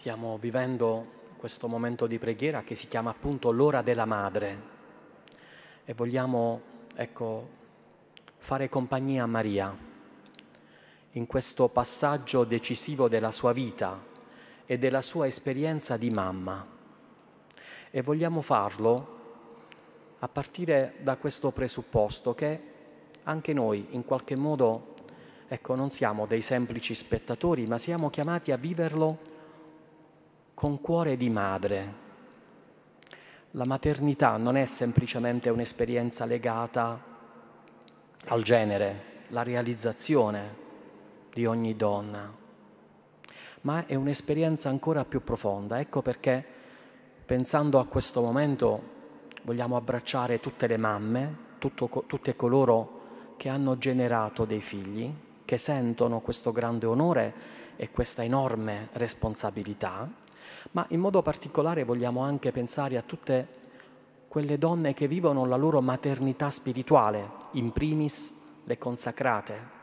Stiamo vivendo questo momento di preghiera che si chiama appunto l'ora della madre e vogliamo ecco, fare compagnia a Maria in questo passaggio decisivo della sua vita e della sua esperienza di mamma e vogliamo farlo a partire da questo presupposto che anche noi in qualche modo ecco, non siamo dei semplici spettatori ma siamo chiamati a viverlo con cuore di madre. La maternità non è semplicemente un'esperienza legata al genere, la realizzazione di ogni donna, ma è un'esperienza ancora più profonda. Ecco perché pensando a questo momento vogliamo abbracciare tutte le mamme, tutto, tutte coloro che hanno generato dei figli, che sentono questo grande onore e questa enorme responsabilità ma in modo particolare vogliamo anche pensare a tutte quelle donne che vivono la loro maternità spirituale, in primis le consacrate,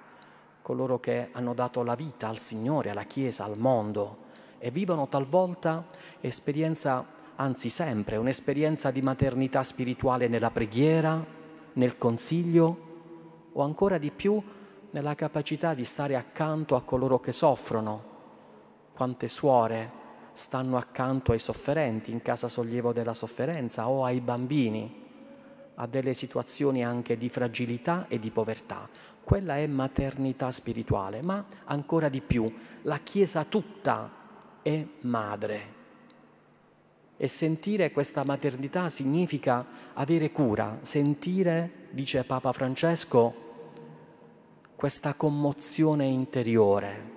coloro che hanno dato la vita al Signore, alla Chiesa, al mondo e vivono talvolta esperienza, anzi sempre, un'esperienza di maternità spirituale nella preghiera, nel consiglio o ancora di più nella capacità di stare accanto a coloro che soffrono. Quante suore stanno accanto ai sofferenti, in casa sollievo della sofferenza o ai bambini, a delle situazioni anche di fragilità e di povertà. Quella è maternità spirituale, ma ancora di più, la Chiesa tutta è madre. E sentire questa maternità significa avere cura, sentire, dice Papa Francesco, questa commozione interiore,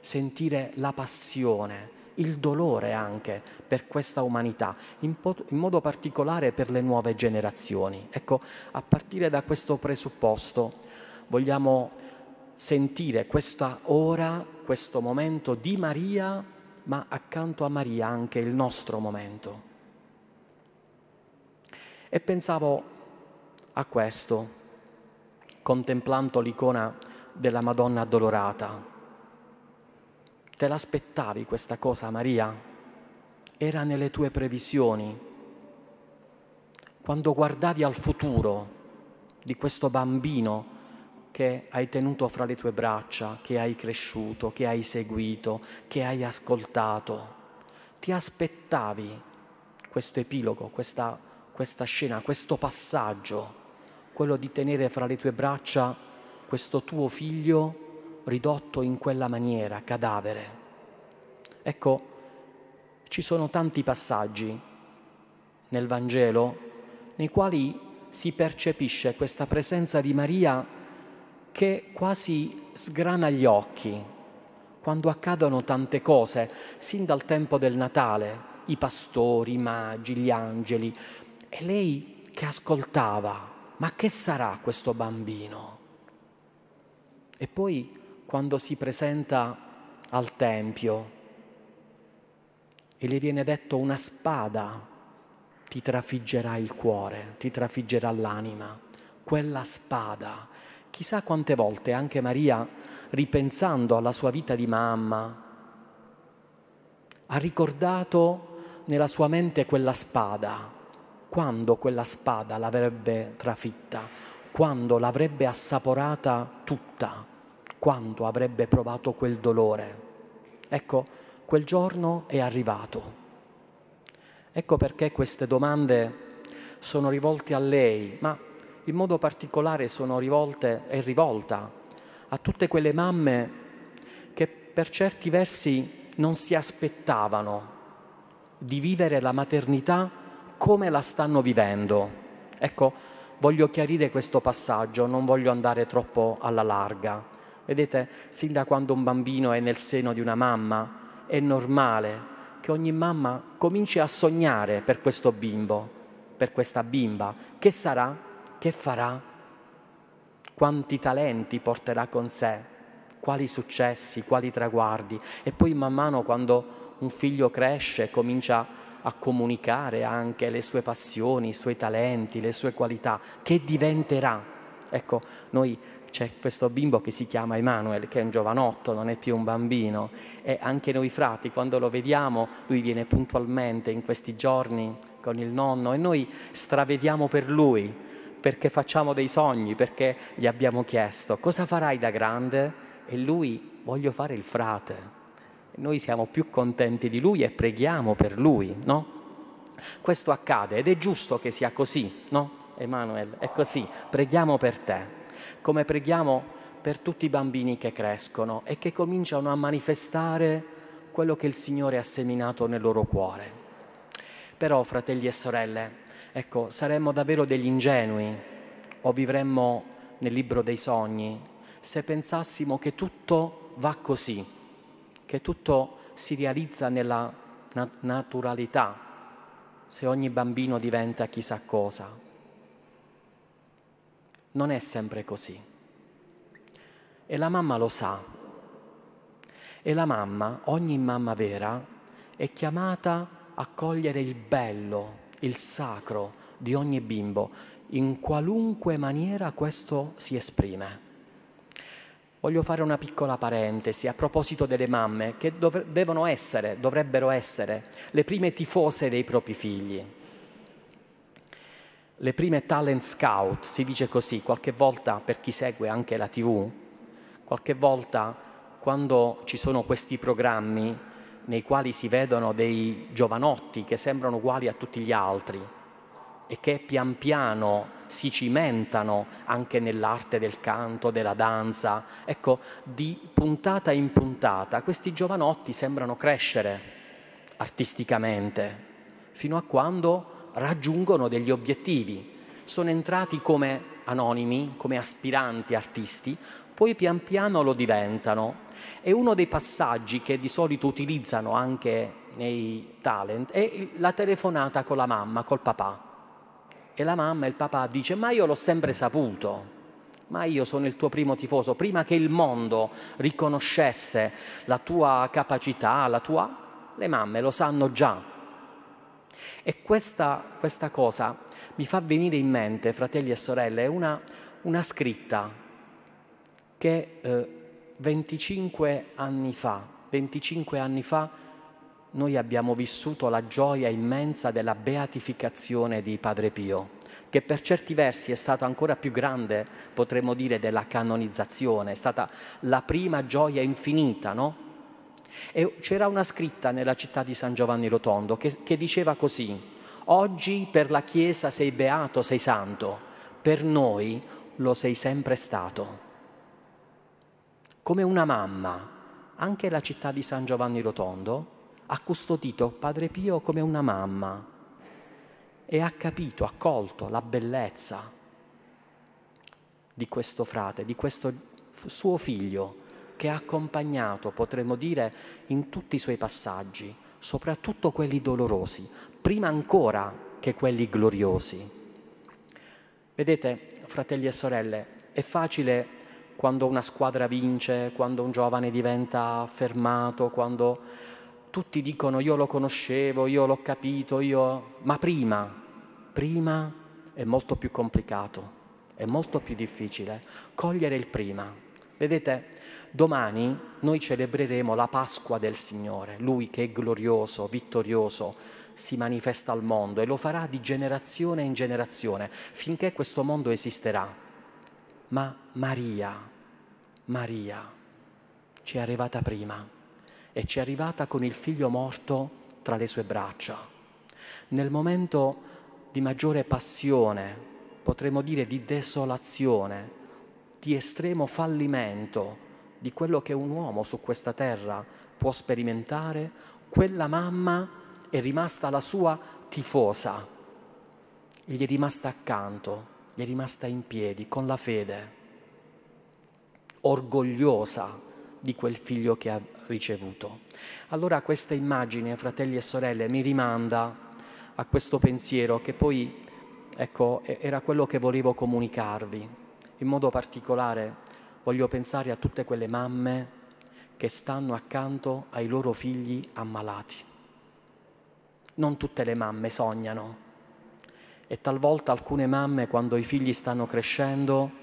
sentire la passione, il dolore anche per questa umanità, in, in modo particolare per le nuove generazioni. Ecco, a partire da questo presupposto vogliamo sentire questa ora, questo momento di Maria, ma accanto a Maria anche il nostro momento. E pensavo a questo, contemplando l'icona della Madonna addolorata, Te l'aspettavi questa cosa, Maria? Era nelle tue previsioni. Quando guardavi al futuro di questo bambino che hai tenuto fra le tue braccia, che hai cresciuto, che hai seguito, che hai ascoltato, ti aspettavi questo epilogo, questa, questa scena, questo passaggio, quello di tenere fra le tue braccia questo tuo figlio ridotto in quella maniera, cadavere. Ecco, ci sono tanti passaggi nel Vangelo nei quali si percepisce questa presenza di Maria che quasi sgrana gli occhi quando accadono tante cose, sin dal tempo del Natale, i pastori, i magi, gli angeli, e lei che ascoltava, ma che sarà questo bambino? E poi quando si presenta al Tempio e le viene detto una spada ti trafiggerà il cuore, ti trafiggerà l'anima, quella spada. Chissà quante volte anche Maria, ripensando alla sua vita di mamma, ha ricordato nella sua mente quella spada, quando quella spada l'avrebbe trafitta, quando l'avrebbe assaporata tutta quanto avrebbe provato quel dolore. Ecco, quel giorno è arrivato. Ecco perché queste domande sono rivolte a lei, ma in modo particolare sono rivolte e rivolta a tutte quelle mamme che per certi versi non si aspettavano di vivere la maternità come la stanno vivendo. Ecco, voglio chiarire questo passaggio, non voglio andare troppo alla larga. Vedete, sin da quando un bambino è nel seno di una mamma, è normale che ogni mamma cominci a sognare per questo bimbo, per questa bimba. Che sarà? Che farà? Quanti talenti porterà con sé? Quali successi, quali traguardi? E poi man mano quando un figlio cresce comincia a comunicare anche le sue passioni, i suoi talenti, le sue qualità. Che diventerà? Ecco, noi c'è questo bimbo che si chiama Emanuele, che è un giovanotto, non è più un bambino, e anche noi frati, quando lo vediamo, lui viene puntualmente in questi giorni con il nonno e noi stravediamo per lui, perché facciamo dei sogni, perché gli abbiamo chiesto cosa farai da grande? E lui, voglio fare il frate. E noi siamo più contenti di lui e preghiamo per lui, no? Questo accade ed è giusto che sia così, no? Emanuele, è così, preghiamo per te come preghiamo per tutti i bambini che crescono e che cominciano a manifestare quello che il Signore ha seminato nel loro cuore. Però, fratelli e sorelle, ecco, saremmo davvero degli ingenui o vivremmo nel libro dei sogni se pensassimo che tutto va così, che tutto si realizza nella naturalità, se ogni bambino diventa chissà cosa non è sempre così. E la mamma lo sa. E la mamma, ogni mamma vera, è chiamata a cogliere il bello, il sacro di ogni bimbo, in qualunque maniera questo si esprime. Voglio fare una piccola parentesi a proposito delle mamme che dov- devono essere, dovrebbero essere, le prime tifose dei propri figli le prime talent scout, si dice così, qualche volta per chi segue anche la tv, qualche volta quando ci sono questi programmi nei quali si vedono dei giovanotti che sembrano uguali a tutti gli altri e che pian piano si cimentano anche nell'arte del canto, della danza, ecco, di puntata in puntata questi giovanotti sembrano crescere artisticamente, fino a quando raggiungono degli obiettivi, sono entrati come anonimi, come aspiranti artisti, poi pian piano lo diventano. E uno dei passaggi che di solito utilizzano anche nei talent è la telefonata con la mamma, col papà. E la mamma e il papà dice, ma io l'ho sempre saputo, ma io sono il tuo primo tifoso, prima che il mondo riconoscesse la tua capacità, la tua... Le mamme lo sanno già, e questa, questa cosa mi fa venire in mente, fratelli e sorelle, una, una scritta che eh, 25 anni fa, 25 anni fa, noi abbiamo vissuto la gioia immensa della beatificazione di Padre Pio, che per certi versi è stata ancora più grande, potremmo dire, della canonizzazione, è stata la prima gioia infinita, no? E c'era una scritta nella città di San Giovanni Rotondo che, che diceva così, oggi per la Chiesa sei beato, sei santo, per noi lo sei sempre stato. Come una mamma, anche la città di San Giovanni Rotondo ha custodito Padre Pio come una mamma e ha capito, ha colto la bellezza di questo frate, di questo suo figlio che ha accompagnato, potremmo dire, in tutti i suoi passaggi, soprattutto quelli dolorosi, prima ancora che quelli gloriosi. Vedete, fratelli e sorelle, è facile quando una squadra vince, quando un giovane diventa fermato, quando tutti dicono io lo conoscevo, io l'ho capito, io... ma prima, prima è molto più complicato, è molto più difficile cogliere il prima. Vedete, domani noi celebreremo la Pasqua del Signore, Lui che è glorioso, vittorioso, si manifesta al mondo e lo farà di generazione in generazione, finché questo mondo esisterà. Ma Maria, Maria, ci è arrivata prima e ci è arrivata con il figlio morto tra le sue braccia. Nel momento di maggiore passione, potremmo dire di desolazione, di estremo fallimento di quello che un uomo su questa terra può sperimentare, quella mamma è rimasta la sua tifosa, gli è rimasta accanto, gli è rimasta in piedi con la fede, orgogliosa di quel figlio che ha ricevuto. Allora questa immagine, fratelli e sorelle, mi rimanda a questo pensiero che poi, ecco, era quello che volevo comunicarvi in modo particolare voglio pensare a tutte quelle mamme che stanno accanto ai loro figli ammalati. Non tutte le mamme sognano e talvolta alcune mamme quando i figli stanno crescendo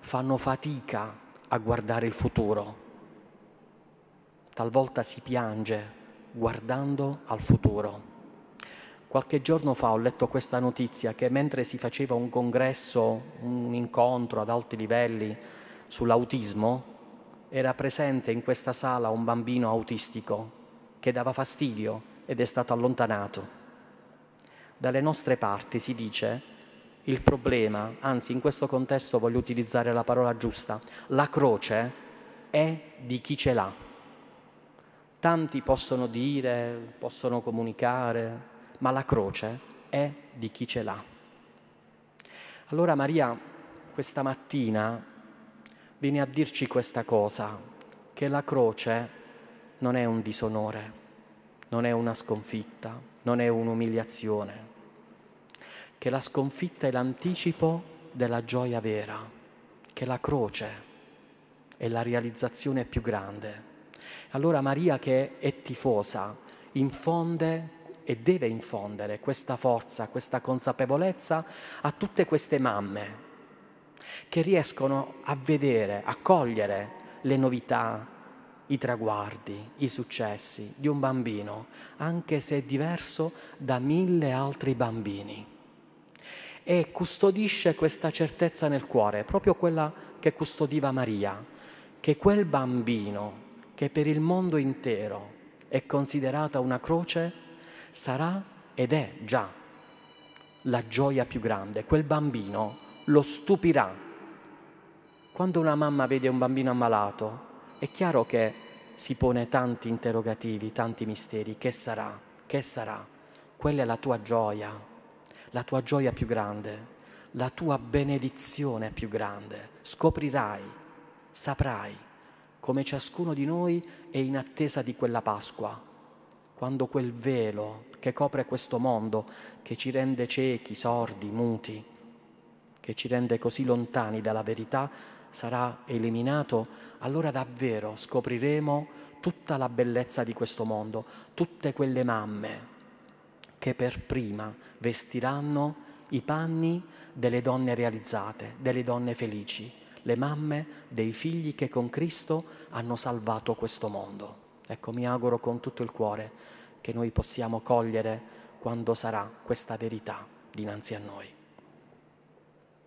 fanno fatica a guardare il futuro. Talvolta si piange guardando al futuro. Qualche giorno fa ho letto questa notizia che mentre si faceva un congresso, un incontro ad alti livelli sull'autismo, era presente in questa sala un bambino autistico che dava fastidio ed è stato allontanato. Dalle nostre parti si dice il problema, anzi in questo contesto voglio utilizzare la parola giusta, la croce è di chi ce l'ha. Tanti possono dire, possono comunicare, ma la croce è di chi ce l'ha. Allora Maria questa mattina viene a dirci questa cosa, che la croce non è un disonore, non è una sconfitta, non è un'umiliazione, che la sconfitta è l'anticipo della gioia vera, che la croce è la realizzazione più grande. Allora Maria che è tifosa infonde e deve infondere questa forza, questa consapevolezza a tutte queste mamme che riescono a vedere, a cogliere le novità, i traguardi, i successi di un bambino, anche se è diverso da mille altri bambini. E custodisce questa certezza nel cuore, proprio quella che custodiva Maria, che quel bambino che per il mondo intero è considerata una croce, sarà ed è già la gioia più grande. Quel bambino lo stupirà. Quando una mamma vede un bambino ammalato, è chiaro che si pone tanti interrogativi, tanti misteri. Che sarà? Che sarà? Quella è la tua gioia, la tua gioia più grande, la tua benedizione più grande. Scoprirai, saprai come ciascuno di noi è in attesa di quella Pasqua quando quel velo che copre questo mondo, che ci rende ciechi, sordi, muti, che ci rende così lontani dalla verità, sarà eliminato, allora davvero scopriremo tutta la bellezza di questo mondo, tutte quelle mamme che per prima vestiranno i panni delle donne realizzate, delle donne felici, le mamme dei figli che con Cristo hanno salvato questo mondo. Ecco, mi auguro con tutto il cuore che noi possiamo cogliere quando sarà questa verità dinanzi a noi.